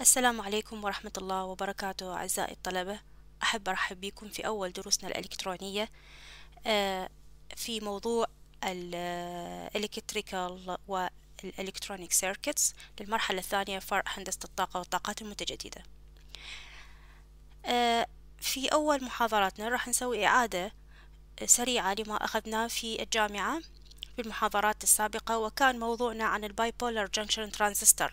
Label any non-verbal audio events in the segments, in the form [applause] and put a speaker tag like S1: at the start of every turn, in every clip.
S1: السلام عليكم ورحمة الله وبركاته أعزائي الطلبة أحب أرحب بكم في أول دروسنا الإلكترونية آه، في موضوع الإلكتريكال والإلكترونيك سيركتس للمرحلة الثانية فرع هندسة الطاقة والطاقات المتجددة آه، في أول محاضراتنا راح نسوي إعادة آه، سريعة لما أخذناه في الجامعة في المحاضرات السابقة وكان موضوعنا عن البايبولر جنكشن ترانزستور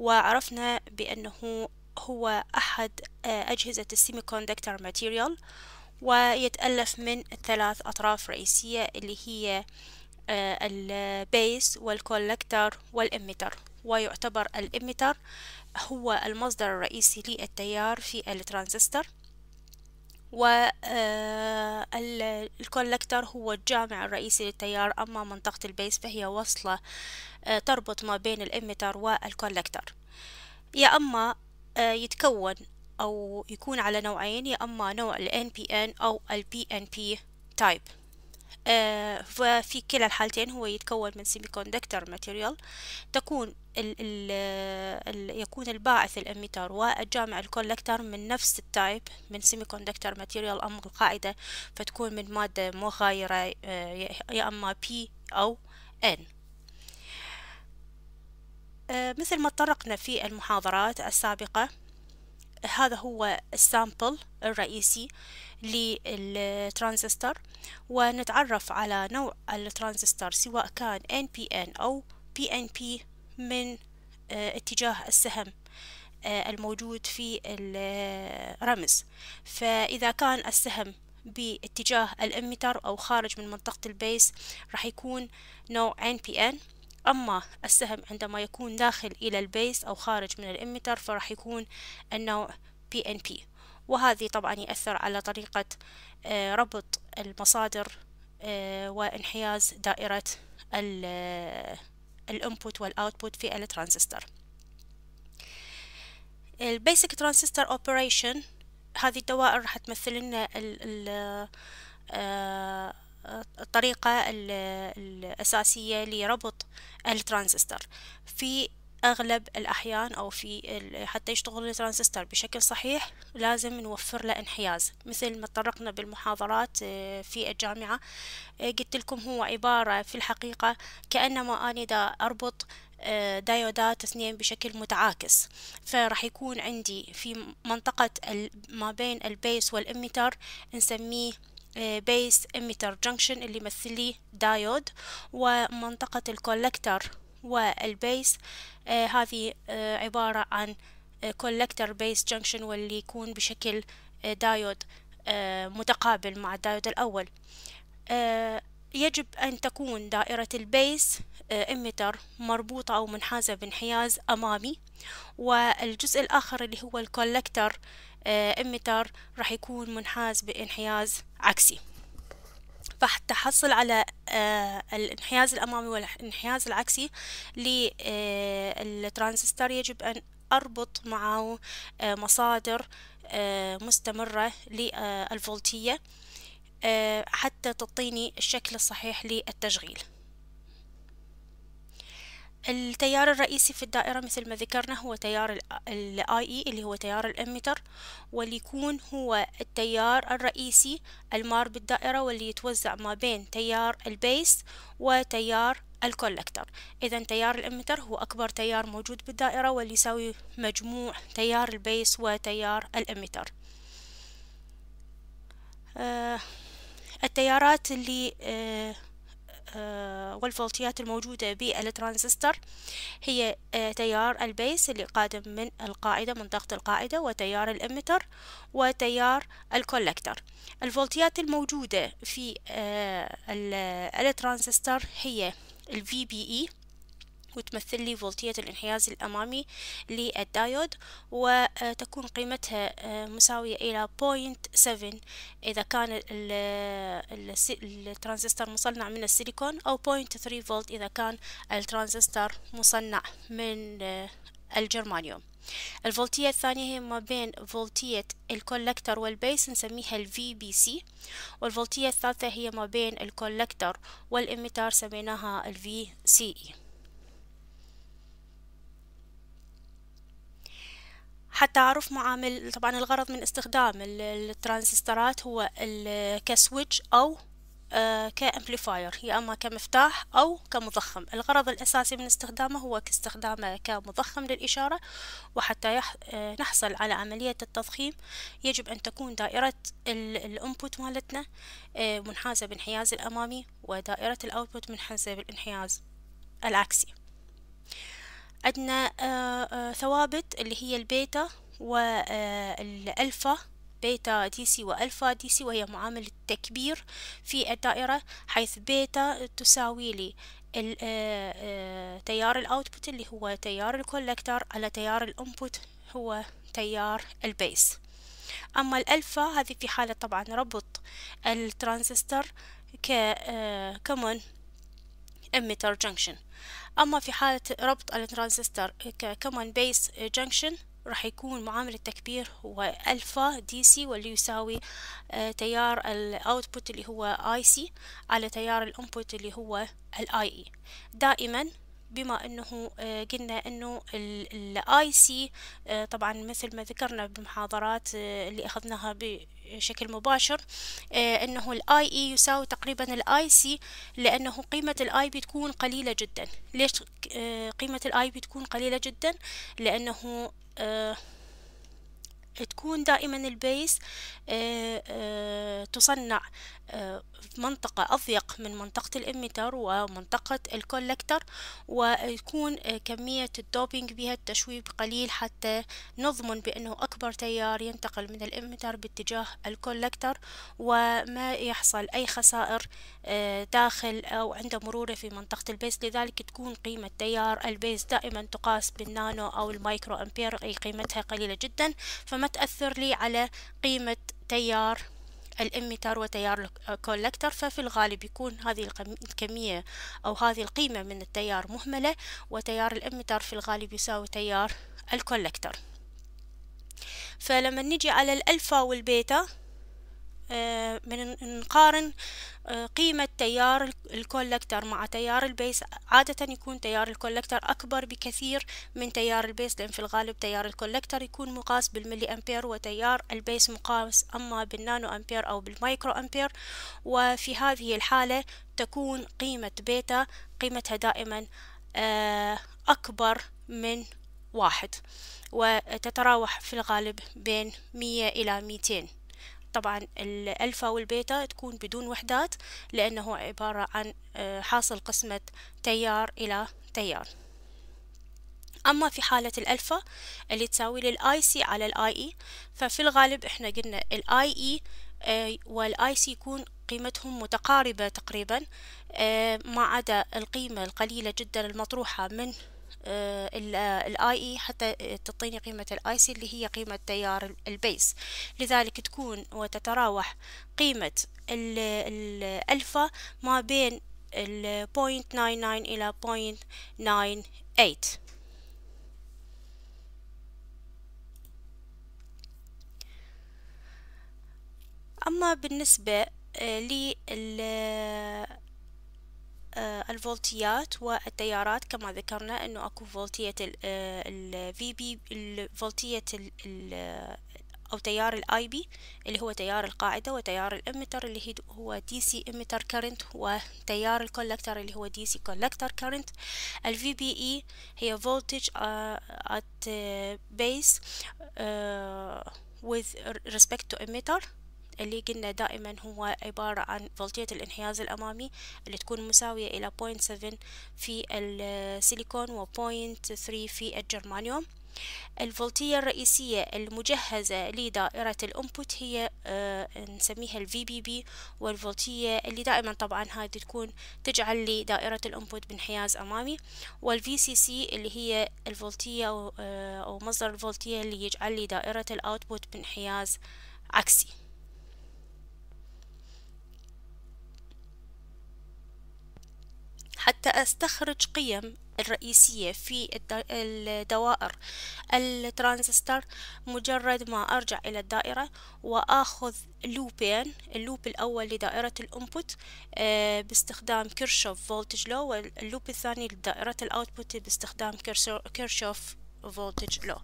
S1: وعرفنا بأنه هو أحد آه، أجهزة السيمي كوندكتر ماتيريال ويتألف من ثلاث أطراف رئيسية اللي هي آه، البيس والكولكتر والإميتر ويعتبر الإميتر هو المصدر الرئيسي للتيار في الترانزستور والكولكتر آه، هو الجامع الرئيسي للتيار أما منطقة البيس فهي وصلة آه، تربط ما بين الإميتر والكولكتر يا أما آه، يتكون أو يكون على نوعين يا أما نوع الـ NPN أو الـ PNP type ففي كلا الحالتين هو يتكون من سيميكوندكتر ماتيريال تكون الـ الـ الـ يكون الباعث الاميتر والجامع الكولكتر من نفس التايب من سيمي كوندكتر ماتيريال أم القاعدة فتكون من مادة مغايرة آه، يا أما بي أو ان آه، مثل ما تطرقنا في المحاضرات السابقة هذا هو السامبل الرئيسي للترانزستور ونتعرف على نوع الترانزستور سواء كان NPN أو PNP من آه، اتجاه السهم آه، الموجود في الرمز آه، فإذا كان السهم باتجاه الاميتر أو خارج من منطقة البيس راح يكون نوع NPN أما السهم عندما يكون داخل إلى البيس أو خارج من الاميتر فراح يكون النوع PNP وهذه طبعا يأثر على طريقة ربط المصادر وانحياز دائرة الانبوت والاوتبوت في الترانزستور البيسك ترانزستور اوبريشن هذه الدوائر راح تمثل لنا آه، الطريقة الأساسية لربط الترانزستور في أغلب الأحيان أو في حتى يشتغل الترانزستور بشكل صحيح لازم نوفر له انحياز مثل ما تطرقنا بالمحاضرات آه، في الجامعة آه، قلت لكم هو عبارة في الحقيقة كأنما أنا دا أربط آه، دايودات اثنين بشكل متعاكس فراح يكون عندي في منطقة ما بين البيس والإميتر نسميه بيس إميتر جنكشن اللي يمثل لي دايود ومنطقة الكولكتر والبيس آه هذه آه عبارة عن كولكتر بيس جنكشن واللي يكون بشكل دايود آه، آه، متقابل مع الدايود الأول آه، يجب أن تكون دائرة البيس إميتر مربوطة أو منحازة بانحياز أمامي والجزء الآخر اللي هو الكولكتر إميتر راح يكون منحاز بانحياز عكسي راح تحصل على آه، الانحياز الأمامي والانحياز العكسي للترانزستور آه، يجب أن أربط معه آه، مصادر مستمرة للفولتية حتى تعطيني الشكل الصحيح للتشغيل التيار الرئيسي في الدائرة مثل ما ذكرنا هو تيار الـ IE اللي هو تيار الأميتر وليكون يكون هو التيار الرئيسي المار بالدائرة واللي يتوزع ما بين تيار البيس وتيار الكولكتر إذا تيار الأميتر هو أكبر تيار موجود بالدائرة واللي يساوي مجموع تيار البيس وتيار الأميتر آه التيارات اللي آه آه، والفولتيات الموجودة بالترانزستور هي آه، تيار البيس اللي قادم من القاعدة من ضغط القاعدة وتيار الإمتر وتيار الكولكتر الفولتيات الموجودة في آه، الترانزستور هي الفي بي اي وتمثل لي فولتية الانحياز الأمامي للدايود وتكون قيمتها آه، مساوية إلى 0.7 إذا كان الترانزستور مصنع من السيليكون آه، أو 0.3 فولت إذا كان الترانزستور مصنع من الجرمانيوم الفولتية الثانية هي ما بين فولتية الكولكتر والبيس نسميها ال VBC والفولتية الثالثة هي ما بين الكولكتر والإميتار سميناها ال VCE حتى أعرف معامل طبعا الغرض من استخدام الترانزستورات هو كسويتش أو آه، كامبليفاير يا اما كمفتاح او كمضخم الغرض الاساسي من استخدامه هو كاستخدامه كمضخم للاشاره وحتى آه، نحصل على عمليه التضخيم يجب ان تكون دائره الانبوت مالتنا آه، منحازه بانحياز الامامي ودائره الاوتبوت منحازه بالانحياز العكسي عندنا آه، آه، ثوابت اللي هي البيتا والألفا آه، بيتا دي سي وألفا دي سي وهي معاملة التكبير في الدائرة حيث بيتا تساوي لي تيار الاوتبوت اللي هو تيار الكولكتر على تيار الانبوت هو تيار البيس اما الالفا هذه في حالة طبعا ربط الترانزستور كمون emitter junction أما في حالة ربط الترانزستور ككمن بيس جنكشن راح يكون معامل التكبير هو ألفا دي سي واللي يساوي آه، تيار الأوتبوت اللي هو آي سي على تيار الأنبوت اللي هو الآي إي دائما بما انه آه، قلنا انه الاي سي آه، طبعا مثل ما ذكرنا بمحاضرات اللي اخذناها بشكل مباشر آه، انه الاي اي e يساوي تقريبا الاي سي لانه قيمة الاي بتكون قليلة جدا ليش آه، قيمة الاي بتكون قليلة جدا لانه آه، تكون دائما البيس آه، آه، تصنع آه، منطقة أضيق من منطقة الإميتر ومنطقة الكولكتر ويكون كمية الدوبينج بها التشويب قليل حتى نضمن بأنه أكبر تيار ينتقل من الإميتر باتجاه الكولكتر وما يحصل أي خسائر داخل أو عند مروره في منطقة البيس لذلك تكون قيمة تيار البيس دائما تقاس بالنانو أو المايكرو أمبير أي قيمتها قليلة جدا فما تأثر لي على قيمة تيار الاميتر وتيار الكولكتر ففي الغالب يكون هذه الكمية أو هذه القيمة من التيار مهملة وتيار الاميتر في الغالب يساوي تيار الكولكتر فلما نجي على الألفا والبيتا آه، من نقارن آه، قيمة تيار الكولكتر مع تيار البيس عادة يكون تيار الكولكتر أكبر بكثير من تيار البيس لأن في الغالب تيار الكولكتر يكون مقاس بالملي أمبير وتيار البيس مقاس أما بالنانو أمبير أو بالمايكرو أمبير وفي هذه الحالة تكون قيمة بيتا قيمتها دائما آه، أكبر من واحد وتتراوح في الغالب بين مية إلى ميتين طبعا الألفا والبيتا تكون بدون وحدات لأنه هو عبارة عن آه، حاصل قسمة تيار إلى تيار أما في حالة الألفا اللي تساوي للآي سي على الآي إي e، ففي الغالب إحنا قلنا الآي e، إي آه، والآي سي يكون قيمتهم متقاربة تقريبا آه، ما عدا القيمة القليلة جدا المطروحة من آه، الاي اي آه، e حتى آه، تعطيني قيمة الاي سي اللي هي قيمة تيار البيس لذلك تكون وتتراوح قيمة الالفا ما بين الـ 0.99 إلى 0.98 أما بالنسبة لل آه، الفولتيات والتيارات كما ذكرنا انه اكو فولتية الفي بي آه، فولتية آه، او تيار الاي بي اللي هو تيار القاعدة وتيار الامتر اللي هو دي سي امتر كارنت وتيار الكولكتر اللي هو دي سي كولكتر كارنت الفي بي اي هي فولتج ات بيس with respect to emitter اللي قلنا دائما هو عبارة عن فولتية الانحياز الأمامي اللي تكون مساوية إلى 0.7 في السيليكون و 0.3 في الجرمانيوم الفولتية الرئيسية المجهزة لدائرة الانبوت هي آه، نسميها الفي بي بي والفولتية اللي دائما طبعا هاي تكون تجعل لدائرة دائرة الانبوت بانحياز امامي والفي سي سي اللي هي الفولتية آه، او, مصدر الفولتية اللي يجعل لدائرة دائرة الاوتبوت بانحياز عكسي حتى أستخرج قيم الرئيسية في الدوائر الترانزستور مجرد ما أرجع إلى الدائرة وأخذ لوبين اللوب الأول لدائرة الأنبوت آه، باستخدام كيرشوف فولتج لو واللوب الثاني لدائرة الأوتبوت باستخدام كيرشوف فولتج لو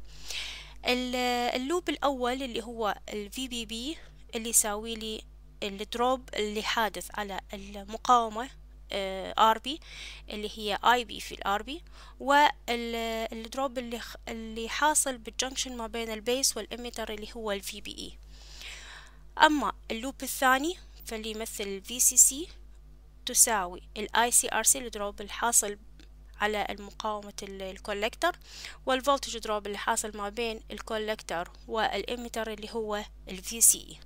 S1: اللوب الأول اللي هو ال VBB اللي يساوي لي الدروب اللي حادث على المقاومة آه، ار بي اللي هي اي بي في الار بي والدروب اللي اللي حاصل بالجنكشن ما بين البيس والاميتر اللي هو الفي بي اي e. اما اللوب الثاني فاللي يمثل الفي سي سي تساوي الاي سي ار سي الدروب الحاصل على مقاومة الكولكتر والفولتج دروب اللي حاصل ما بين الكولكتر والإميتر اللي هو الفي سي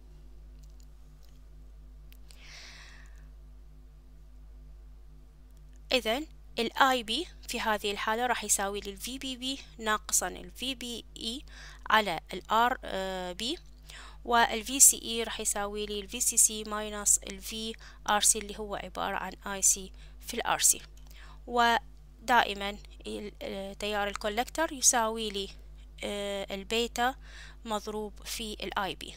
S1: إذا الـ IB في هذه الحالة راح يساوي للـ VBB ناقصا الـ VBE على الـ RB آه، والـ VCE راح يساوي للـ VCC ماينص الـ VRC اللي هو عبارة عن IC في الـ RC ودائما آه، تيار الكولكتر يساوي لي آه، البيتا مضروب في الـ IB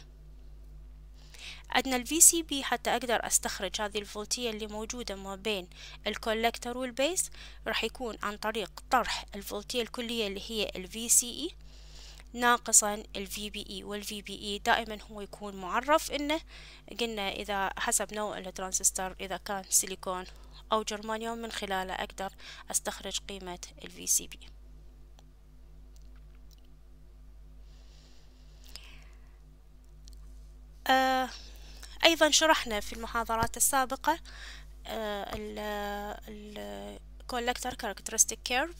S1: عندنا ال VCB حتى اقدر استخرج هذه الفولتية اللي موجودة ما بين الكولكتر والبيس راح يكون عن طريق طرح الفولتية الكلية اللي هي ال VCE ناقصا ال VBE وال VBE دائما هو يكون معرف انه قلنا اذا حسب نوع الترانزستور اذا كان سيليكون او جرمانيوم من خلاله اقدر استخرج قيمة ال VCB آه أيضا شرحنا في المحاضرات السابقة آه، الكولكتر collector characteristic curve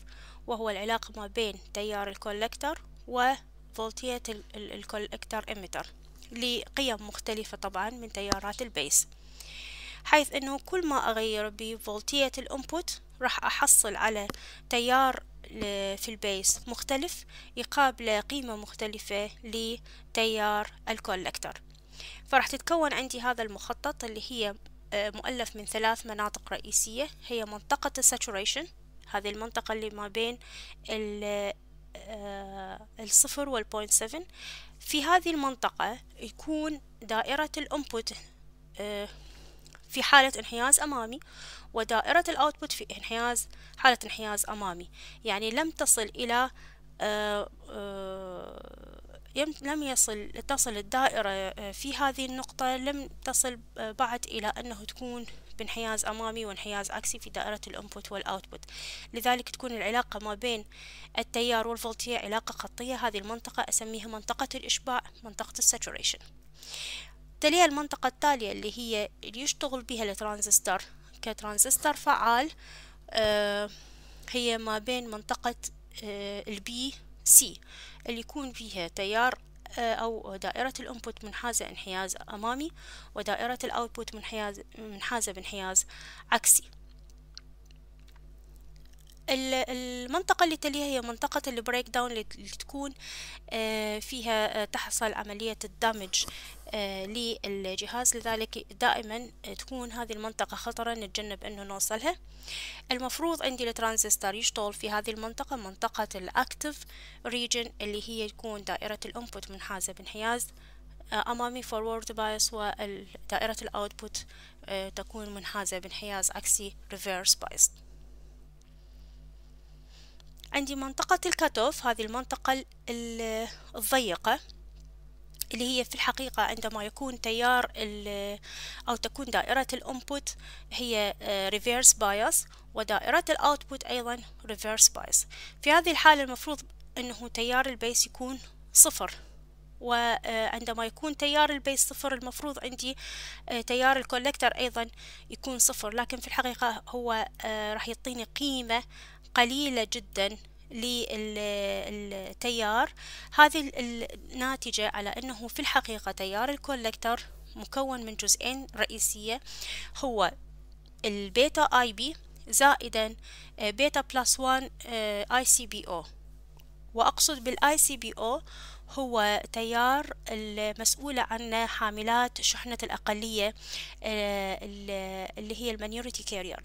S1: وهو العلاقة ما بين تيار الكولكتر وفولتية الكولكتر إميتر لقيم مختلفة طبعا من تيارات البيس حيث أنه كل ما أغير بفولتية الإنبوت راح أحصل على تيار في البيس مختلف يقابل قيمة مختلفة لتيار الكولكتر فراح تتكون عندي هذا المخطط اللي هي آه، مؤلف من ثلاث مناطق رئيسية هي منطقة الساتوريشن هذه المنطقة اللي ما بين الصفر والبوينت سفن في هذه المنطقة يكون دائرة الانبوت آه، في حالة انحياز أمامي ودائرة الأوتبوت في انحياز حالة انحياز أمامي يعني لم تصل إلى آه، لم يصل تصل الدائرة آه، في هذه النقطة لم تصل آه، بعد إلى أنه تكون بانحياز أمامي وانحياز عكسي في دائرة الانبوت والأوتبوت لذلك تكون العلاقة ما بين التيار والفولتية علاقة خطية هذه المنطقة أسميها منطقة الإشباع منطقة الساتوريشن تليها المنطقة التالية اللي هي اللي يشتغل بها الترانزستور كترانزستور فعال آه، هي ما بين منطقة البي سي اللي يكون فيها تيار آه، أو دائرة الإنبوت منحازة انحياز أمامي ودائرة الأوتبوت منحازة بانحياز عكسي المنطقة اللي تليها هي منطقة البريك داون اللي تكون آه، فيها آه، تحصل عملية الدمج آه، للجهاز لذلك دائما تكون هذه المنطقة خطرة نتجنب أنه نوصلها المفروض عندي الترانزستور يشتغل في هذه المنطقة منطقة الأكتف ريجن اللي هي تكون دائرة الأنبوت منحازة بانحياز أمامي فورورد بايس ودائرة الأوتبوت تكون منحازة بانحياز عكسي ريفيرس بايس عندي منطقة الكاتوف هذه المنطقة الضيقة اللي هي في الحقيقة عندما يكون تيار أو تكون دائرة الأنبوت هي ريفيرس آه، بايس ودائرة الأوتبوت أيضا ريفيرس بايس في هذه الحالة المفروض أنه تيار البيس يكون صفر وعندما آه، يكون تيار البيس صفر المفروض عندي آه، تيار الكولكتر أيضا يكون صفر لكن في الحقيقة هو راح يعطيني قيمة قليلة جدا للتيار هذه الناتجة على أنه في الحقيقة تيار الكولكتر مكون من جزئين رئيسية هو البيتا اي بي زائدا آه، بيتا بلس وان آه، اي سي بي او واقصد بالاي سي بي او هو تيار المسؤولة عن حاملات شحنة الأقلية آه، اللي هي المانيوريتي كارير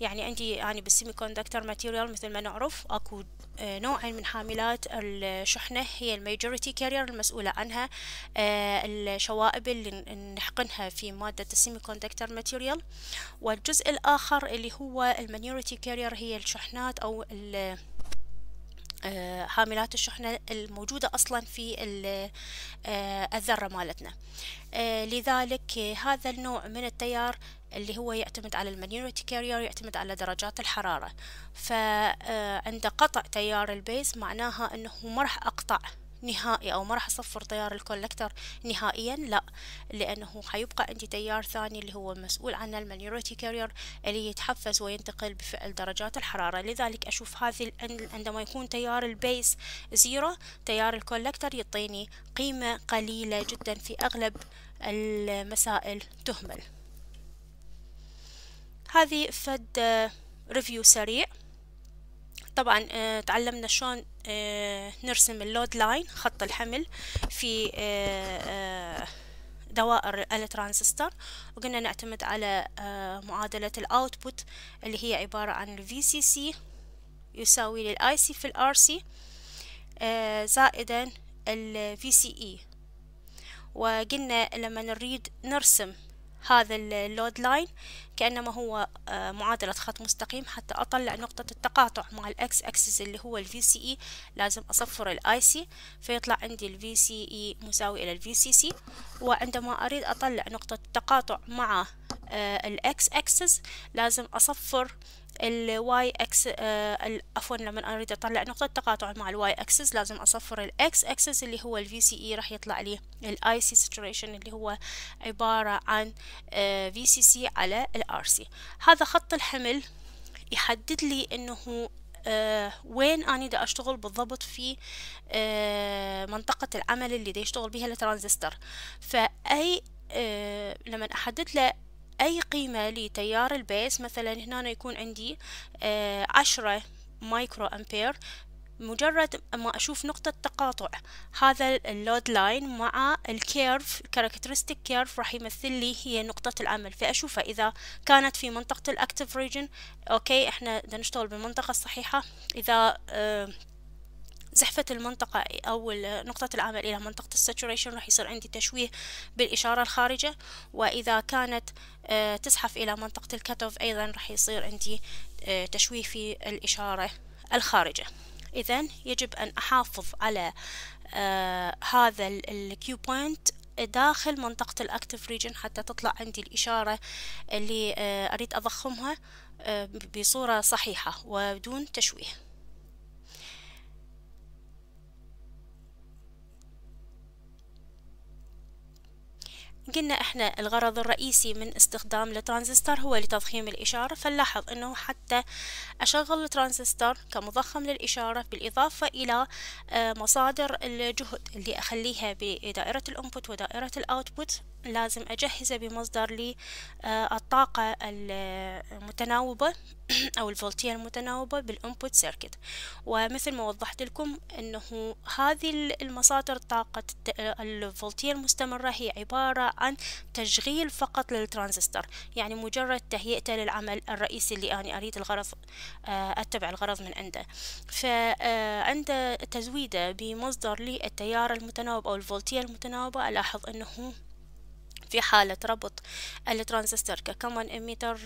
S1: يعني عندي يعني بالسيمي كوندكتر ماتيريال مثل ما نعرف أكو آه، نوع من حاملات الشحنة هي الماجوريتي كارير المسؤولة عنها آه، الشوائب اللي نحقنها في مادة السيمي كوندكتر ماتيريال والجزء الآخر اللي هو المانيوريتي كارير هي الشحنات أو ال آه، حاملات الشحنة الموجودة أصلا في آه، الذرة مالتنا آه، لذلك هذا النوع من التيار اللي هو يعتمد على المانيوريتي كارير يعتمد على درجات الحرارة فعند قطع تيار البيز معناها أنه ما راح أقطع نهائي أو ما راح أصفر تيار الكولكتر نهائيا لا لأنه حيبقى عندي تيار ثاني اللي هو مسؤول عن المانيوريتي كارير اللي يتحفز وينتقل بفعل درجات الحرارة لذلك أشوف هذه عندما يكون تيار البيس زيرو تيار الكولكتر يعطيني قيمة قليلة جدا في أغلب المسائل تهمل هذه فد ريفيو سريع طبعا آه، تعلمنا شلون آه، نرسم اللود لاين خط الحمل في آه، دوائر الترانزستور وقلنا نعتمد على معادلة الاوتبوت اللي هي عبارة عن ال VCC يساوي للاي سي في الار سي زائدا ال VCE وقلنا لما نريد نرسم هذا اللود لاين كأنما هو آه، معادلة خط مستقيم حتى أطلع نقطة التقاطع مع الأكس أكسس اللي هو الـ سي e، لازم أصفر الـ IC فيطلع عندي الـ سي e مساوي إلى الـ سي سي وعندما أريد أطلع نقطة التقاطع مع آه، X أكسس لازم أصفر Y اكس آه، عفوا لما اريد اطلع نقطه تقاطع مع Y اكسس لازم اصفر X اكسس اللي هو الـ VCE راح يطلع لي الـ IC سaturation اللي هو عباره عن VCC سي الـ سي هذا خط الحمل يحدد لي انه آه وين اني دا أشتغل بالضبط في آه منطقة العمل اللي دا يشتغل بها الترانزستور فأي آه لما أحدد له أي قيمة لتيار البيس مثلا هنا يكون عندي آه، عشرة مايكرو أمبير مجرد ما أشوف نقطة تقاطع هذا اللود لاين مع الكيرف الكاركترستيك كيرف راح يمثل لي هي نقطة العمل فأشوفها إذا كانت في منطقة الأكتف ريجن أوكي إحنا بدنا نشتغل بالمنطقة الصحيحة إذا آه زحفت المنطقة أو نقطة العمل إلى منطقة الساتوريشن راح يصير عندي تشويه بالإشارة الخارجة وإذا كانت آه، تزحف إلى منطقة الكاتوف أيضا راح يصير عندي آه، تشويه في الإشارة الخارجة إذا يجب أن أحافظ على آه هذا الكيو بوينت داخل منطقة الأكتف ريجن حتى تطلع عندي الإشارة اللي آه أريد أضخمها آه بصورة صحيحة ودون تشويه قلنا احنا الغرض الرئيسي من استخدام الترانزستور هو لتضخيم الإشارة فنلاحظ انه حتى اشغل الترانزستور كمضخم للإشارة بالإضافة إلى آه، مصادر الجهد اللي أخليها بدائرة الانبوت ودائرة الاوتبوت لازم أجهزه بمصدر للطاقة آه، المتناوبة [clears throat] أو الفولتية المتناوبة بالانبوت سيركت ومثل ما وضحت لكم أنه هذه المصادر طاقة آه، الفولتية المستمرة هي عبارة عن تشغيل فقط للترانزستور يعني مجرد تهيئته للعمل الرئيسي اللي أنا أريد الغرض آه، أتبع الغرض من عنده فعند آه، تزويده بمصدر للتيار المتناوب أو الفولتية المتناوبة ألاحظ أنه في حالة ربط الترانزستور ككمان اميتر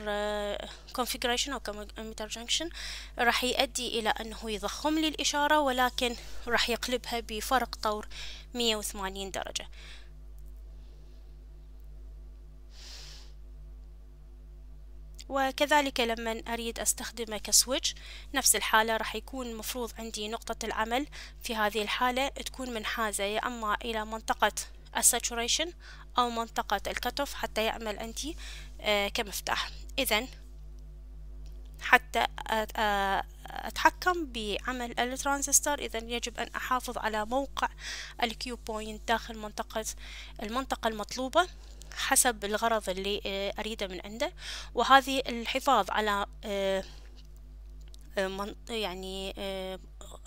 S1: كونفيجريشن او كمان اميتر جنكشن راح يؤدي الى انه يضخم لي الاشارة ولكن راح يقلبها بفرق طور 180 درجة وكذلك لما أريد أستخدمه كسويتش نفس الحالة راح يكون مفروض عندي نقطة العمل في هذه الحالة تكون منحازة يا أما إلى منطقة الساتوريشن أو منطقة الكتوف حتى يعمل عندي آه، كمفتاح إذا حتى آه، أتحكم بعمل الترانزستور إذا يجب أن أحافظ على موقع الكيو بوينت داخل منطقة المنطقة المطلوبة حسب الغرض اللي آه، أريده من عنده وهذه الحفاظ على آه، آه، يعني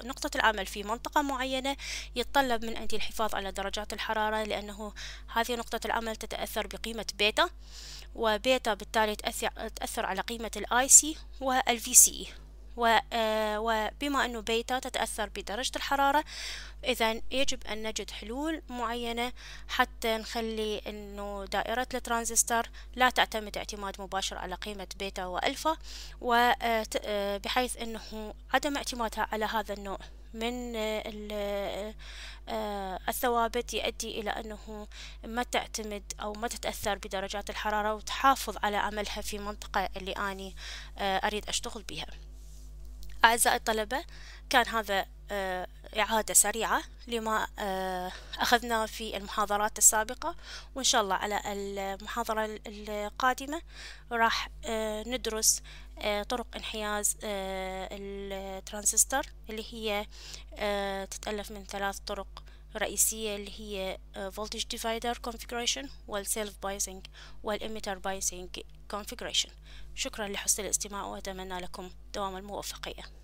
S1: نقطة العمل في منطقة معينة يتطلب من عندي الحفاظ على درجات الحرارة لأنه هذه نقطة العمل تتأثر بقيمة بيتا وبيتا بالتالي تأثر على قيمة الاي سي والفي سي آه، وبما أنه بيتا تتأثر بدرجة الحرارة إذا يجب أن نجد حلول معينة حتى نخلي أنه دائرة الترانزستور لا تعتمد اعتماد مباشر على قيمة بيتا وألفا آه، آه، بحيث أنه عدم اعتمادها على هذا النوع من الثوابت يؤدي إلى أنه ما تعتمد أو ما تتأثر بدرجات الحرارة وتحافظ على عملها في المنطقة اللي أني أريد أشتغل بها أعزائي الطلبة كان هذا آه، إعادة سريعة لما آه، أخذناه في المحاضرات السابقة وإن شاء الله على المحاضرة القادمة راح آه، ندرس طرق انحياز الترانزستور اللي هي تتألف من ثلاث طرق رئيسية اللي هي voltage divider configuration والself biasing والemitter biasing configuration شكرا لحسن الاستماع وأتمنى لكم دوام الموفقية